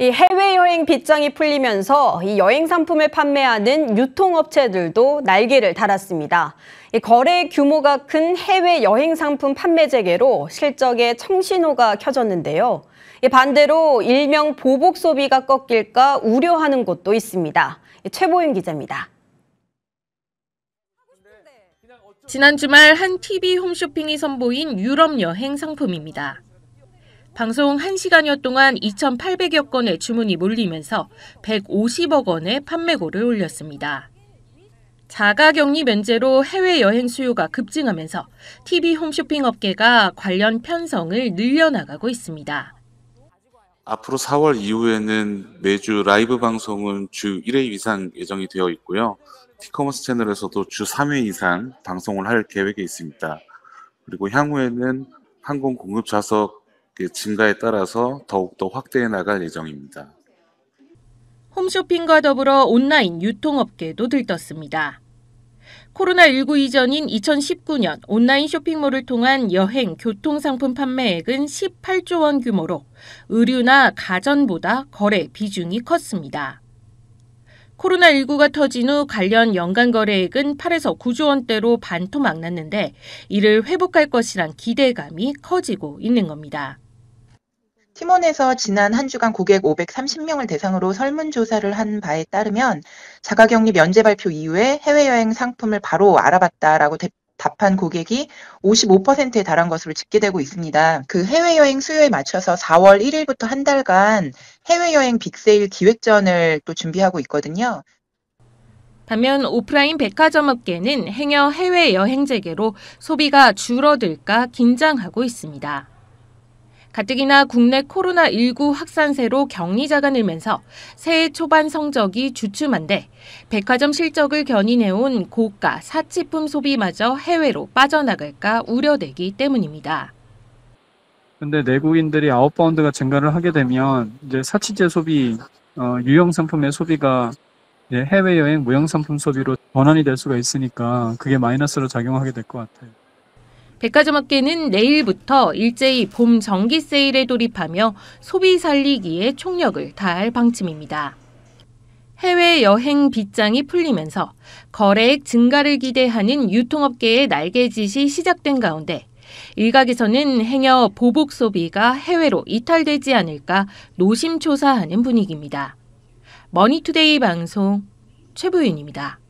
이 해외여행 빗장이 풀리면서 이 여행 상품을 판매하는 유통업체들도 날개를 달았습니다. 거래 규모가 큰 해외 여행 상품 판매 재개로 실적에 청신호가 켜졌는데요. 반대로 일명 보복 소비가 꺾일까 우려하는 곳도 있습니다. 최보윤 기자입니다. 지난 주말 한 TV 홈쇼핑이 선보인 유럽 여행 상품입니다. 방송 1시간여 동안 2,800여 건의 주문이 몰리면서 150억 원의 판매고를 올렸습니다. 자가격리 면제로 해외여행 수요가 급증하면서 TV 홈쇼핑 업계가 관련 편성을 늘려나가고 있습니다. 앞으로 4월 이후에는 매주 라이브 방송은 주 1회 이상 예정이 되어 있고요. 티커머스 채널에서도 주 3회 이상 방송을 할 계획에 있습니다. 그리고 향후에는 항공 공급 좌석 그 증가에 따라서 더욱더 확대해 나갈 예정입니다. 홈쇼핑과 더불어 온라인 유통업계도 들떴습니다. 코로나19 이전인 2019년 온라인 쇼핑몰을 통한 여행 교통상품 판매액은 18조 원 규모로 의류나 가전보다 거래 비중이 컸습니다. 코로나19가 터진 후 관련 연간 거래액은 8에서 9조 원대로 반토막 났는데 이를 회복할 것이란 기대감이 커지고 있는 겁니다. 티몬에서 지난 한 주간 고객 530명을 대상으로 설문조사를 한 바에 따르면 자가격리 면제 발표 이후에 해외여행 상품을 바로 알아봤다라고 대, 답한 고객이 55%에 달한 것으로 집계되고 있습니다. 그 해외여행 수요에 맞춰서 4월 1일부터 한 달간 해외여행 빅세일 기획전을 또 준비하고 있거든요. 반면 오프라인 백화점 업계는 행여 해외 여행 재개로 소비가 줄어들까 긴장하고 있습니다. 가뜩이나 국내 코로나19 확산세로 격리자가 늘면서 새해 초반 성적이 주춤한데 백화점 실적을 견인해온 고가 사치품 소비마저 해외로 빠져나갈까 우려되기 때문입니다. 근데 내국인들이 아웃바운드가 증가를 하게 되면 이제 사치제 소비, 어, 유형 상품의 소비가 해외 여행 무형 상품 소비로 전환이 될 수가 있으니까 그게 마이너스로 작용하게 될 것 같아요. 백화점 업계는 내일부터 일제히 봄 정기 세일에 돌입하며 소비 살리기에 총력을 다할 방침입니다. 해외 여행 빗장이 풀리면서 거래액 증가를 기대하는 유통업계의 날개짓이 시작된 가운데 일각에서는 행여 보복 소비가 해외로 이탈되지 않을까 노심초사하는 분위기입니다. 머니투데이 방송 최부윤입니다